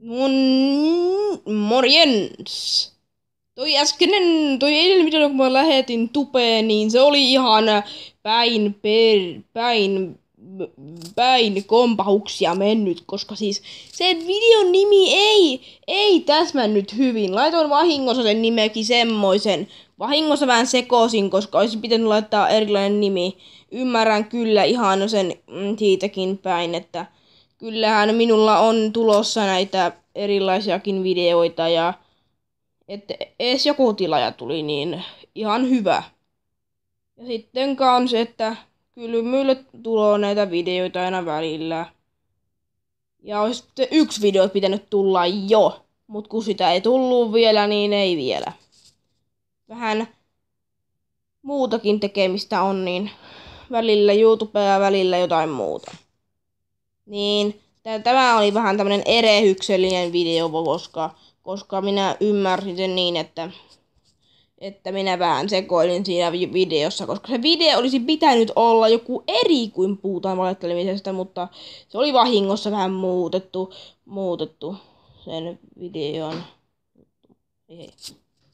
Mun morjens! Toi äskenen, toi edellinen video, kun mä lähetin tupeen, niin se oli ihan päin per, päin päin kompahuksia mennyt, koska siis sen videon nimi ei, ei täsmännyt hyvin. Laitoin vahingossa sen nimekin semmoisen. Vahingossa vähän sekoisin, koska olisi pitänyt laittaa erilainen nimi. Ymmärrän kyllä ihan sen mm, siitäkin päin, että kyllähän minulla on tulossa näitä erilaisiakin videoita ja että ees joku tilaaja tuli, niin ihan hyvä. Ja sitten kans, että kylmyille meille tulee näitä videoita aina välillä. Ja olisi sitten yksi video pitänyt tulla jo, mut kun sitä ei tullut vielä, niin ei vielä. Vähän muutakin tekemistä on, niin välillä YouTubea ja välillä jotain muuta. Niin, tämä oli vähän tämmönen erehyksellinen video, koska, koska minä ymmärsin sen niin, että, että minä vähän sekoilin siinä videossa, koska se video olisi pitänyt olla joku eri kuin puhutaan valehtelemisesta, mutta se oli vahingossa vähän muutettu, muutettu sen videon. Hei.